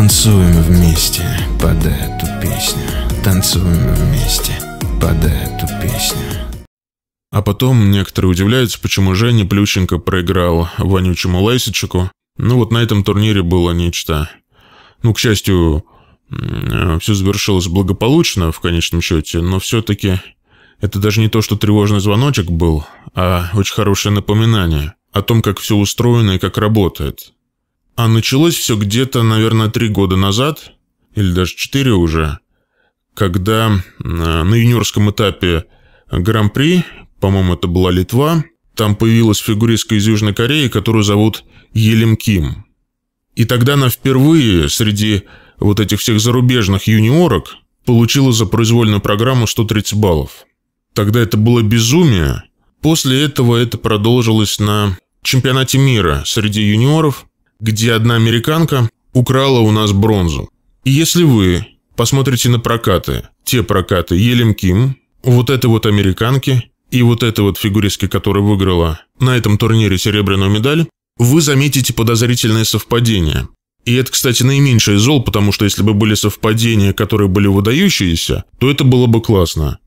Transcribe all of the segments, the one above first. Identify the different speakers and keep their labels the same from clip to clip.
Speaker 1: Танцуем вместе под эту песню. Танцуем вместе под эту песню. А потом некоторые удивляются, почему Женя Плющенко проиграл вонючему Лесичику. Ну вот на этом турнире было нечто. Ну, к счастью, все завершилось благополучно в конечном счете, но все-таки это даже не то, что тревожный звоночек был, а очень хорошее напоминание о том, как все устроено и как работает. А началось все где-то, наверное, три года назад, или даже четыре уже, когда э, на юниорском этапе Гран-при, по-моему, это была Литва, там появилась фигуристка из Южной Кореи, которую зовут Елим Ким. И тогда она впервые среди вот этих всех зарубежных юниорок получила за произвольную программу 130 баллов. Тогда это было безумие. После этого это продолжилось на чемпионате мира среди юниоров – где одна американка украла у нас бронзу. И если вы посмотрите на прокаты, те прокаты Елем Ким, вот этой вот американки и вот этой вот фигуристки, которая выиграла на этом турнире серебряную медаль, вы заметите подозрительное совпадение. И это, кстати, наименьшее зол, потому что если бы были совпадения, которые были выдающиеся, то это было бы классно.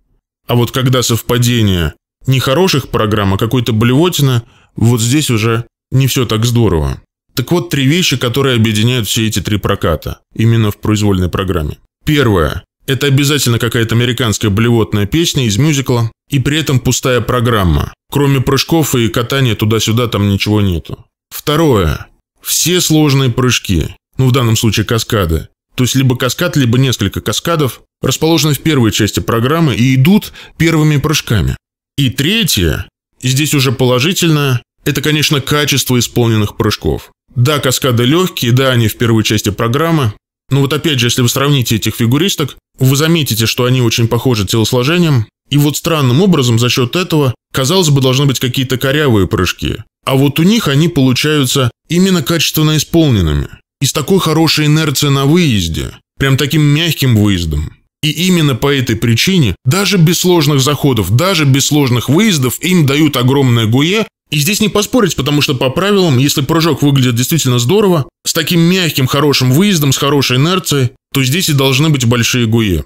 Speaker 1: А вот когда совпадение нехороших программ, а какой-то блевотина, вот здесь уже не все так здорово. Так вот, три вещи, которые объединяют все эти три проката, именно в произвольной программе. Первое. Это обязательно какая-то американская блевотная песня из мюзикла, и при этом пустая программа. Кроме прыжков и катания туда-сюда там ничего нету. Второе. Все сложные прыжки, ну в данном случае каскады, то есть либо каскад, либо несколько каскадов, расположены в первой части программы и идут первыми прыжками. И третье, здесь уже положительное, это, конечно, качество исполненных прыжков. Да, каскады легкие, да, они в первой части программы. Но вот опять же, если вы сравните этих фигуристок, вы заметите, что они очень похожи телосложением. И вот странным образом за счет этого, казалось бы, должны быть какие-то корявые прыжки. А вот у них они получаются именно качественно исполненными. И с такой хорошей инерцией на выезде. Прям таким мягким выездом. И именно по этой причине, даже без сложных заходов, даже без сложных выездов, им дают огромное гуе, и здесь не поспорить, потому что по правилам, если прыжок выглядит действительно здорово, с таким мягким хорошим выездом, с хорошей инерцией, то здесь и должны быть большие гуи.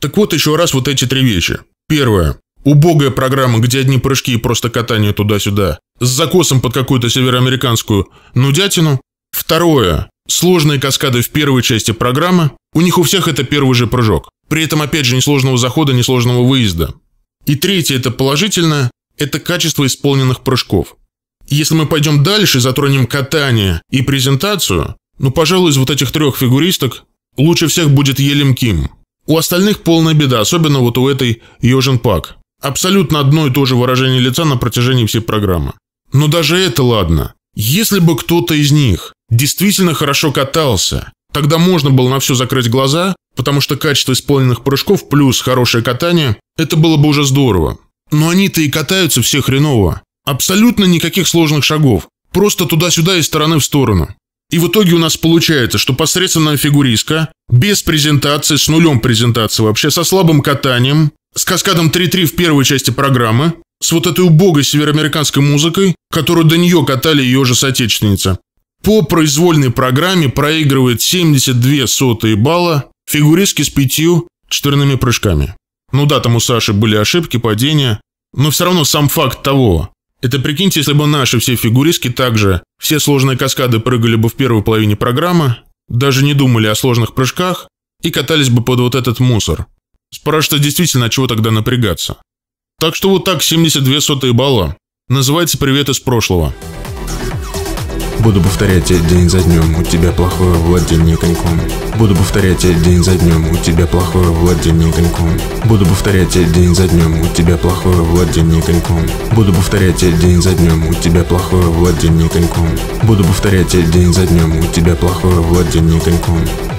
Speaker 1: Так вот еще раз вот эти три вещи. Первое. Убогая программа, где одни прыжки и просто катание туда-сюда, с закосом под какую-то североамериканскую нудятину. Второе. Сложные каскады в первой части программы. У них у всех это первый же прыжок. При этом, опять же, несложного захода, несложного выезда. И третье – это положительное это качество исполненных прыжков. Если мы пойдем дальше, затронем катание и презентацию, ну, пожалуй, из вот этих трех фигуристок лучше всех будет Елим Ким. У остальных полная беда, особенно вот у этой Йожин Пак. Абсолютно одно и то же выражение лица на протяжении всей программы. Но даже это ладно. Если бы кто-то из них действительно хорошо катался, тогда можно было на все закрыть глаза, потому что качество исполненных прыжков плюс хорошее катание – это было бы уже здорово. Но они-то и катаются все хреново. Абсолютно никаких сложных шагов. Просто туда-сюда и стороны в сторону. И в итоге у нас получается, что посредственная фигуристка, без презентации, с нулем презентации вообще, со слабым катанием, с каскадом 3-3 в первой части программы, с вот этой убогой североамериканской музыкой, которую до нее катали ее же соотечественница. По произвольной программе проигрывает 72 сотые балла фигуристки с пятью четверными прыжками. Ну да, там у Саши были ошибки, падения, но все равно сам факт того. Это прикиньте, если бы наши все фигуристки также все сложные каскады прыгали бы в первой половине программы, даже не думали о сложных прыжках и катались бы под вот этот мусор. Спрашивается действительно, от чего тогда напрягаться. Так что вот так 72 сотые балла. Называется «Привет из прошлого». Буду повторять день за днем, у тебя плохое владение коньком. Буду повторять день за днем, у тебя плохое владение коньком. Буду повторять день за днем, у тебя плохое владение коньком. Буду повторять день за днем, у тебя плохое владение коньком. Буду повторять день за днем, у тебя плохое владение коньком.